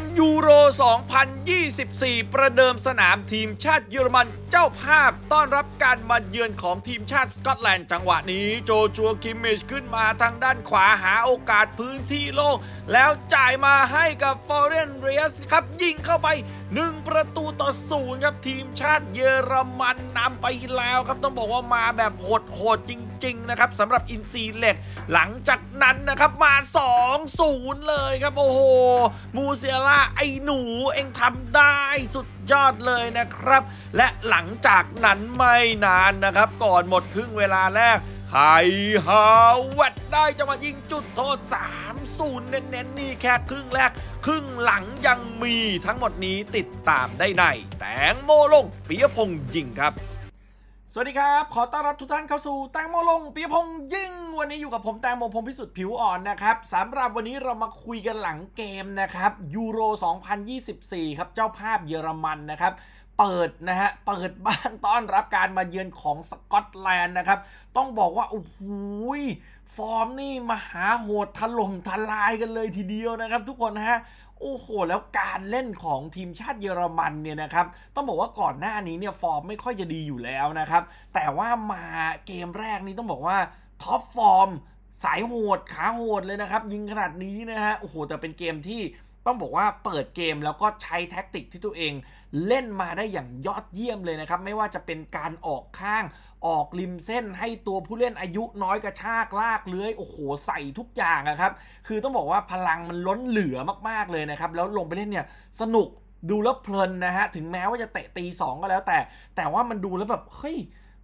ลยูโร 2024 ประเดิมสนามทีมชาติเยอรมันเจ้าภาพ ต้อนรับการมาเยือนของทีมชาติสกอตแลนด์จังหวะนี้ โจชัว คิมเมชขึ้นมาทางด้านขวาหาโอกาสพื้นที่โล่งแล้วจ่ายมาให้กับฟอเรนเรียสครับยิงเข้าไป1 ประตูต่อศูนย์ครับทีมชาติเยอรมันนำไปแล้วครับต้องบอกว่ามาแบบโหดๆจริง ๆ นะครับสำหรับอินซีเล็ก หลังจากนั้นนะครับมา2์เลยครับโอ้โหมูเซียล่าไอหนูเองทำได้สุดยอดเลยนะครับ และหลังจากนั้นไม่นานนะครับ ก่อนหมดครึ่งเวลาแรกไฮฮาวเวตได้จังหวะยิงจุดโทษ 3-0เน้นๆนี่แค่ครึ่งแรก ครึ่งหลังยังมีทั้งหมดนี้ติดตามได้ใน แตงโมลงปิยพงษ์ยิงครับ สวัสดีครับ ขอต้อนรับทุกท่านเข้าสู่แตงโมลงปิยพงษ์ยิงวันนี้อยู่กับผมแตงโมพงพิสุทธิ์ผิวอ่อนนะครับสำหรับวันนี้เรามาคุยกันหลังเกมนะครับยูโร 2024 ครับเจ้าภาพเยอรมันนะครับเปิดนะฮะ เปิดบ้านต้อนรับการมาเยือนของสกอตแลนด์นะครับ ต้องบอกว่าโอ้โหฟอร์มนี่มหาโหดถล่มทลายกันเลยทีเดียวนะครับทุกคนฮะ โอ้โหแล้วการเล่นของทีมชาติเยอรมันเนี่ยนะครับ ต้องบอกว่าก่อนหน้านี้เนี่ยฟอร์มไม่ค่อยจะดีอยู่แล้วนะครับ แต่ว่ามาเกมแรกนี้ต้องบอกว่าท็อปฟอร์มสายโหดขาโหดเลยนะครับยิงขนาดนี้นะฮะ โอ้โหแต่เป็นเกมที่ต้องบอกว่าเปิดเกมแล้วก็ใช้แท็กติกที่ตัวเองเล่นมาได้อย่างยอดเยี่ยมเลยนะครับไม่ว่าจะเป็นการออกข้างออกริมเส้นให้ตัวผู้เล่นอายุน้อยกระชากลากเลื้อยโอ้โหใส่ทุกอย่างนะครับคือต้องบอกว่าพลังมันล้นเหลือมากๆเลยนะครับ แล้วลงไปเล่นเนี่ยสนุกดูแล้วเพลินนะฮะถึงแม้ว่าจะเตะตี 2 ก็แล้วแต่แต่ว่ามันดูแล้วแบบเฮ้ย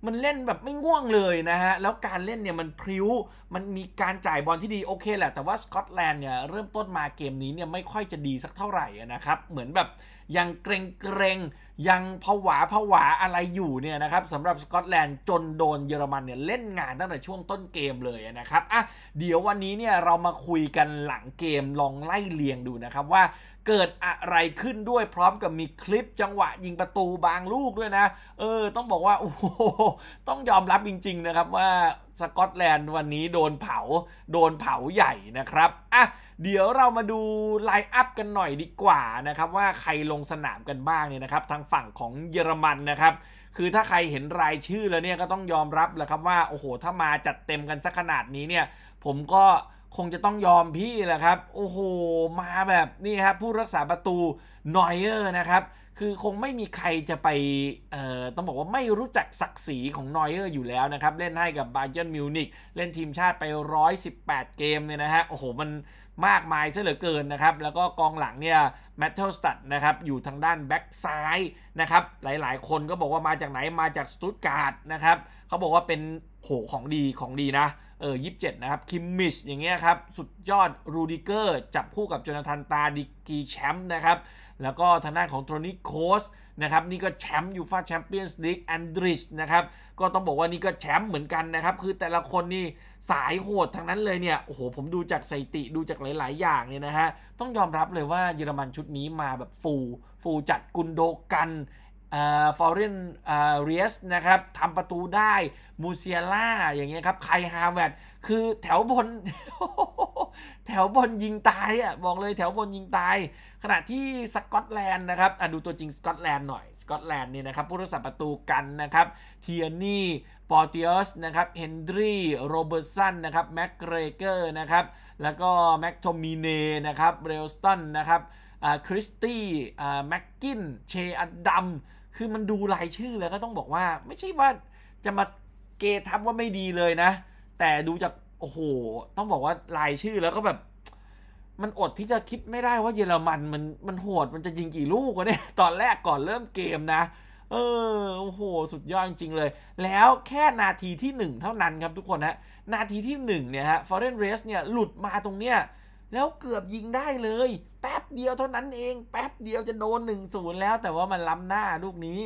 มันเล่นแบบไม่ง่วงเลยนะฮะ แล้วการเล่นเนี่ยมันพลิ้ว มันมีการจ่ายบอลที่ดีโอเคแหละ แต่ว่าสกอตแลนด์เนี่ยเริ่มต้นมาเกมนี้เนี่ยไม่ค่อยจะดีสักเท่าไหร่นะครับ เหมือนแบบยังเกรงเกรงยังผวาผวาอะไรอยู่เนี่ยนะครับสำหรับสกอตแลนด์จนโดนเยอรมันเนี่ยเล่นงานตั้งแต่ช่วงต้นเกมเลยนะครับอ่ะเดี๋ยววันนี้เนี่ยเรามาคุยกันหลังเกมลองไล่เลียงดูนะครับว่าเกิดอะไรขึ้นด้วยพร้อมกับมีคลิป จังหวะยิงประตูบางลูกด้วยนะ เออต้องบอกว่าโอ้โหต้องยอมรับจริงๆนะครับว่าสกอตแลนด์วันนี้โดนเผาโดนเผาใหญ่นะครับอ่ะเดี๋ยวเรามาดูไลน์อัพกันหน่อยดีกว่านะครับว่าใครลงสนามกันบ้างเนี่ยนะครับทางฝั่งของเยอรมันนะครับ คือถ้าใครเห็นรายชื่อแล้วเนี่ยก็ต้องยอมรับแหละครับว่าโอ้โห ถ้ามาจัดเต็มกันสักขนาดนี้เนี่ย ผมก็คงจะต้องยอมพี่แหละครับโอ้โหมาแบบนี่ครับผู้รักษาประตูนอยเออร์นะครับ คือคงไม่มีใครจะไปต้องบอกว่าไม่รู้จักศักดิ์ศรีของนอยเออร์อยู่แล้วนะครับ เล่นให้กับบาเยิร์นมิวนิกเล่นทีมชาติไป 118 เกมเนี่ยนะฮะโอ้โห มันมากมายซะเหลือเกินนะครับ แล้วก็กองหลังเนี่ยแมทเทลสตัดนะครับอยู่ทางด้านแบ็กซ้ายนะครับ หลายๆ คนก็บอกว่ามาจากไหนมาจากสตุตการ์ดนะครับเขาบอกว่าเป็นโหของดีของดีนะเออยีนะครับคิมมิชอย่างเงี้ยครับ สุดยอดรูดิเกอร์จับคู่กับโจนาธานตา ดิกีแชมป์นะครับแล้วก็ทางด้านของโทนี่โคสนะครับ นี่ก็แชมป์ยูฟาแชมเปี้ยนส์ลีกแอนดริช นะครับ ก็ต้องบอกว่านี่ก็แชมป์เหมือนกันนะครับคือแต่ละคนนี่สายโหดทั้งนั้นเลยเนี่ย โอ้โห ผมดูจากสติดูจากหลายๆ อย่างเนี่ยนะฮะ ต้องยอมรับเลยว่าเยอรมันชุดนี้มาแบบฟูฟูจัดกุนโดกันฟอร์เรนเรียสนะครับทำประตูได้ มูเซียล่า อย่างเงี้ยครับ ใครฮาเวดคือแถวบน แถวบนยิงตายอ่ะบอกเลยแถวบนยิงตาย ขณะที่สกอตแลนด์นะครับอ่ะดูตัวจริงสกอตแลนด์หน่อย สกอตแลนด์นี่นะครับ ผู้รักษาประตูกันนะครับ เทียนี่ ปอร์ติอสนะครับ เฮนดรี โรเบิร์ตสัน นะครับ แม็กเกรเกอร์ นะครับ แล้วก็ แม็กโทมีเน่นะครับ เรลสตัน นะครับคริสตี้แม็กกิน เชอดดัมคือมันดูรายชื่อ แล้วก็ต้องบอกว่าไม่ใช่ว่าจะมาเกทับว่าไม่ดีเลยนะ แต่ดูจากโอ้โห ต้องบอกว่ารายชื่อแล้วก็แบบ มันอดที่จะคิดไม่ได้ว่าเยอรมันมันมันโหดมันจะยิงกี่ลูกวะเนี่ยตอนแรกก่อนเริ่มเกมนะเออโอ้โหสุดยอดจริงเลย แล้วแค่นาทีที่ 1 เท่านั้นครับทุกคนนะนาทีที่ 1 เนี่ยฮะฟอร์เรนเรสเนี่ยหลุดมาตรงเนี้ยแล้วเกือบยิงได้เลย แป๊บเดียวเท่านั้นเองแป๊บเดียวจะโดน1นศูนย์แล้ว แต่ว่ามันล้ำหน้าลูกนี้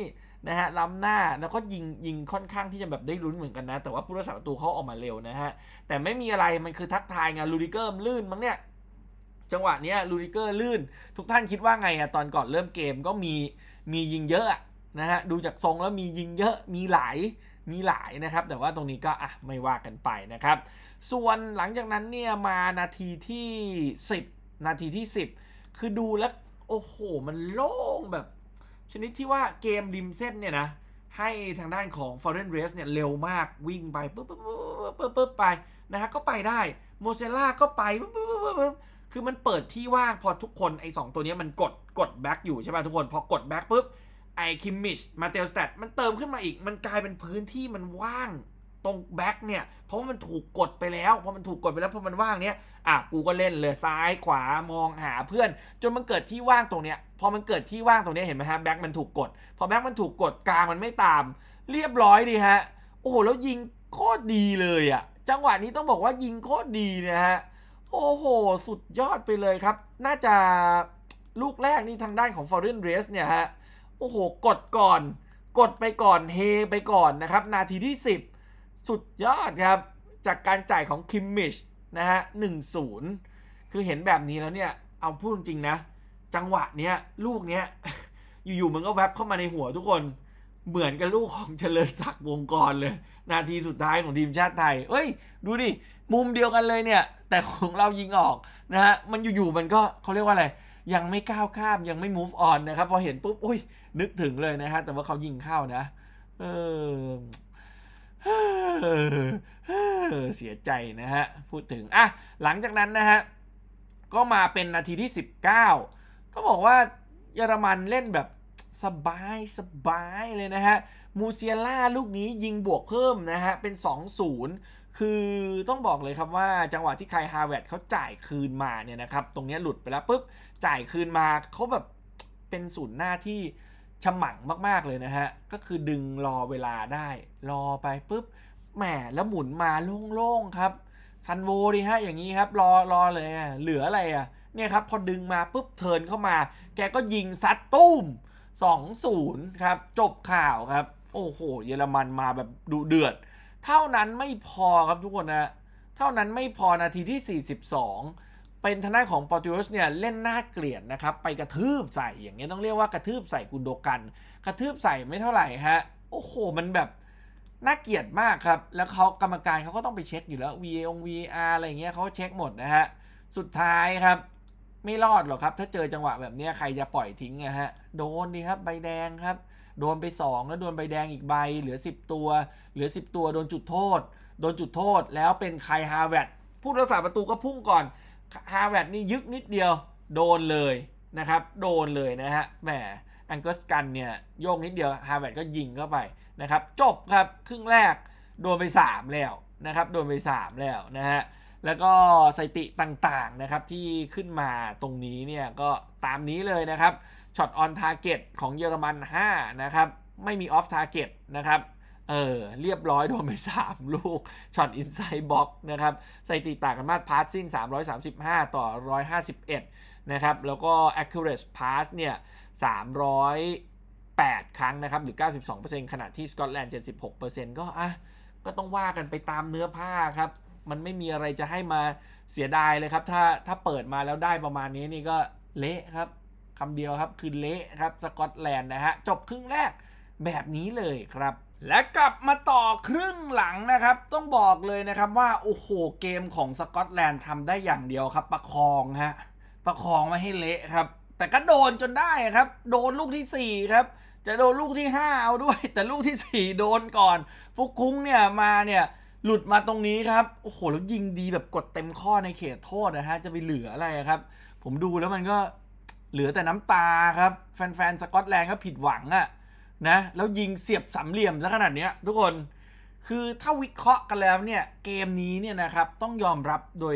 นะฮะ ล้ำหน้า แล้วก็ยิงยิงค่อนข้างที่จะแบบได้ลุ้นเหมือนกันนะ แต่ว่าผู้รักษาประตูเขาออกมาเร็วนะฮะ แต่ไม่มีอะไร มันคือทักทายไงลูดิเกอร์ลื่นมั้งเนี่ย จังหวะเนี้ยลูดิเกอร์ลื่น ทุกท่านคิดว่าไงอะตอนก่อนเริ่มเกมก็มีมียิงเยอะนะฮะ ดูจากทรงแล้วมียิงเยอะ มีหลาย มีหลายนะครับ แต่ว่าตรงนี้ก็อ่ะไม่ว่ากันไปนะครับ ส่วนหลังจากนั้นเนี่ยมานาทีที่ 10 นาทีที่ 10คือดูแล้วโอ้โห มันโล่งแบบ ชนิดที่ว่าเกมริมเส้นเนี่ยนะ ให้ทางด้านของ Foreign Race เนี่ยเร็วมากวิ่งไปปุ๊บปุ๊บปุ๊บปึ๊บไป นะฮะก็ไปได้โมเซล่าก็ไปปุ๊บปุ๊บปุ๊บคือมันเปิดที่ว่างพอทุกคน ไอ้สองตัวนี้มันกดกดแบ็กอยู่ใช่ป่ะทุกคนพอกดแบ็กปุ๊บไอ้คิมมิชมาเตลสแตทมันเติมขึ้นมาอีก มันกลายเป็นพื้นที่มันว่างตรงแบ็กเนี่ย เพราะมันถูกกดไปแล้วพอมันถูกกดไปแล้ว เพราะมันว่างเนี้ยอ่ะ กูก็เล่นเลยซ้ายขวา มองหาเพื่อน จนมันเกิดที่ว่างตรงเนี้ย พอมันเกิดที่ว่างตรงเนี้ย เห็นไหมฮะแบ็กมันถูกกด พอแบ็กมันถูกกดกลางมันไม่ตาม เรียบร้อยดีฮะ โอ้โห แล้วยิงโคตรดีเลยอะ่ะจังหวะนี้ต้องบอกว่ายิงโคตรดีนะฮะ โอ้โห สุดยอดไปเลยครับ น่าจะลูกแรกนี่ทางด้านของฟอร์เรนเรสเนี่ยฮะ โอ้โห กดก่อน กดไปก่อน เฮไปก่อนนะครับนาทีที่ 10สุดยอดครับ จากการจ่ายของคิมมิชนะฮะหนึ่งศูนย์คือเห็นแบบนี้แล้วเนี่ย เอาพูดจริงนะ จังหวะเนี้ย ลูกเนี้ย อยู่ ๆ มันก็แวบเข้ามาในหัวทุกคน เหมือนกับลูกของเจริญศักดิ์วงกรเลย นาทีสุดท้ายของทีมชาติไทย เอ้ย ดูดิ มุมเดียวกันเลยเนี่ย แต่ของเรายิงออกนะฮะ มันอยู่ ๆ มันก็เขาเรียกว่าอะไร ยังไม่ก้าวข้ามยังไม่ move on นะครับพอเห็นปุ๊บอุ้ยนึกถึงเลยนะฮะแต่ว่าเขายิงเข้านะเออเสียใจนะฮะ พูดถึง อ่ะ หลังจากนั้นนะฮะ ก็มาเป็นนาทีที่ 19ก็บอกว่าเยอรมันเล่นแบบ สบายสบายเลยนะฮะ มูเซียล่าลูกนี้ยิงบวกเพิ่มนะฮะ เป็น2-0คือต้องบอกเลยครับว่า จังหวะที่ไคฮาเวตเขาจ่ายคืนมาเนี่ยนะครับ ตรงนี้หลุดไปแล้วปุ๊บ จ่ายคืนมาเขาแบบ เป็นศูนย์หน้าที่ฉมังมากๆเลยนะฮะก็คือดึงรอเวลาได้รอไปปุ๊บแหมแล้วหมุนมาโล่งๆ ครับซันโวดีฮะ อย่างนี้ครับรอรอเลยอ่ะเหลืออะไรอ่ะเนี่ยครับ พอดึงมาปุ๊บเทินเข้ามา แกก็ยิงซัดตุ้ม2-0ครับ จบข่าวครับ โอ้โห เยอรมันมาแบบดุเดือด เท่านั้นไม่พอครับทุกคนนะเท่านั้นไม่พอนาทีที่ 42 เป็นทนายของปอร์ติเสเนี่ยเล่นหน้าเกลียดนะครับ ไปกระทืบใส่อย่างเงี้ยต้องเรียกว่ากระทืบใส่กุนโดกัน กระทืบใส่ไม่เท่าไหร่ฮะโอ้โห มันแบบน่าเกลียดมากครับ แล้วเขากรรมการเขาก็ต้องไปเช็คอยู่แล้ว VA อง VR อะไรเงี้ยเขาเช็คหมดนะฮะ สุดท้ายครับไม่รอดหรอกครับถ้าเจอจังหวะแบบนี้ใครจะปล่อยทิ้งนะฮะโดนดีครับ ใบแดงครับ โดนไป 2 แล้วโดนใบแดงอีกใบ เหลือ 10 ตัว เหลือ 10 ตัวโดนจุดโทษ โดนจุดโทษ แล้วเป็นใครฮารแวดพูดรักษาประตูก็พุ่งก่อนฮารแวดนี่ยึกนิดเดียวโดนเลยนะครับโดนเลยนะฮะแหมอังเกสกันเนี่ยโยกนิดเดียวฮารแวดก็ยิงเข้าไปนะครับจบครับ ครึ่งแรก โดนไป 3 แล้วนะครับโดนไป3แล้วนะฮะแล้วก็สถิติต่างๆนะครับที่ขึ้นมาตรงนี้เนี่ยก็ตามนี้เลยนะครับช็อตออนทาร์เก็ตของเยอรมัน5นะครับไม่มีออฟทาร์เก็ตนะครับเออเรียบร้อยโดนไป 3 ลูกช็อตอินไซด์บ็อกนะครับสถิติต่างกันมากพาสซิ่ง335 ต่อ 151นะครับแล้วก็ accurate pass เนี่ย300 8ครั้งนะครับหรือ92%ขณะที่สกอตแลนด์76%ก็อ่ะก็ต้องว่ากันไปตามเนื้อผ้าครับ มันไม่มีอะไรจะให้มาเสียดายเลยครับ ถ้าถ้าเปิดมาแล้วได้ประมาณนี้นี่ก็เละครับคำเดียวครับคือเละครับสกอตแลนด์นะฮะจบครึ่งแรกแบบนี้เลยครับ และกลับมาต่อครึ่งหลังนะครับ ต้องบอกเลยนะครับว่าโอ้โหเกมของสกอตแลนด์ทำได้อย่างเดียวครับ ประคองฮะประคองมาให้เละครับ แต่ก็โดนจนได้ครับ โดนลูกที่4ครับจะโดนลูกที่ 5 เอาด้วย แต่ลูกที่ 4 โดนก่อนฟุกคุ้งเนี่ยมาเนี่ย หลุดมาตรงนี้ครับ โอ้โหแล้วยิงดีแบบกดเต็มข้อในเขตโทษนะฮะจะไปเหลืออะไรครับ ผมดูแล้วมันก็เหลือแต่น้ำตาครับแฟนๆสกอตแลนด์ก็ผิดหวังอะนะแล้วยิงเสียบสามเหลี่ยมซะขนาดนี้ ทุกคนคือถ้าวิเคราะห์กันแล้วเนี่ยเกมนี้เนี่ยนะครับต้องยอมรับโดย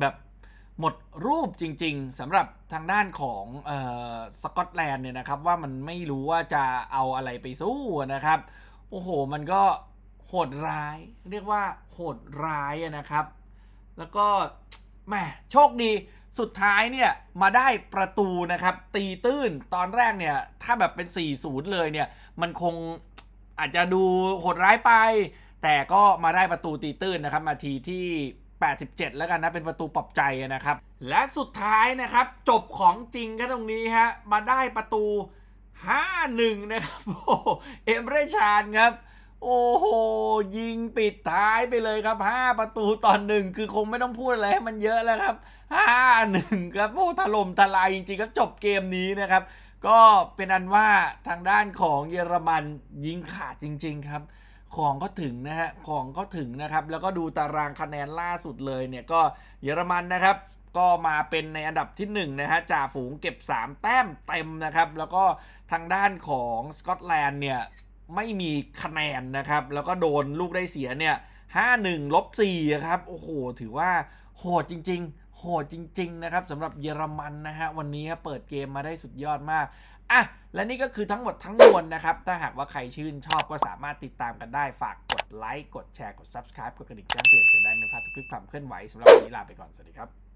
แบบหมดรูปจริงๆสำหรับทางด้านของออสกอตแลนด์เนี่ยนะครับ ว่ามันไม่รู้ว่าจะเอาอะไรไปสู้นะครับโอ้โหมันก็โหดร้ายเรียกว่าโหดร้ายนะครับ แล้วก็แหมโชคดีสุดท้ายเนี่ยมาได้ประตูนะครับตีตื้นตอนแรกเนี่ยถ้าแบบเป็น 4-0 เลยเนี่ยมันคงอาจจะดูโหดร้ายไปแต่ก็มาได้ประตูตีตื้นนะครับมาทีที่87แล้วกันนะ เป็นประตูปรับใจนะครับ และสุดท้ายนะครับ จบของจริงก็ตรงนี้ฮะมาได้ประตู 5-1 นะครับโอ้เอมเรชานครับโอ้โหยิงปิดท้ายไปเลยครับ 5 ประตูตอนหนึ่งคือคงไม่ต้องพูดอะไรให้มันเยอะแล้วครับ 5-1 ครับโอ้ถล่มทลายจริงๆครับจบเกมนี้นะครับ ก็เป็นอันว่าทางด้านของเยอรมันยิงขาดจริง ๆ ครับของก็ถึงนะฮะ ของก็ถึงนะครับ แล้วก็ดูตารางคะแนนล่าสุดเลยเนี่ยก็เยอรมันนะครับก็มาเป็นในอันดับที่1 นะฮะจ่าฝูงเก็บ 3 แต้มเต็มนะครับ แล้วก็ทางด้านของสกอตแลนด์เนี่ยไม่มีคะแนนนะครับ แล้วก็โดนลูกได้เสียเนี่ย 5-1ลบ4ครับ โอ้โห ถือว่าโหดจริง ๆโหดจริงๆ นะครับสำหรับเยอรมันนะฮะวันนี้เปิดเกมมาได้สุดยอดมากอ่ะและนี่ก็คือทั้งหมดทั้งมวลนะครับถ้าหากว่าใครชื่นชอบก็สามารถติดตามกันได้ ฝากกดไลค์กดแชร์กด Subscribe กดกระดิ่งแจ้งเตือนจะได้ไม่พลาดทุกคลิปความเคลื่อนไหวสำหรับวันนี้ลาไปก่อน สวัสดีครับ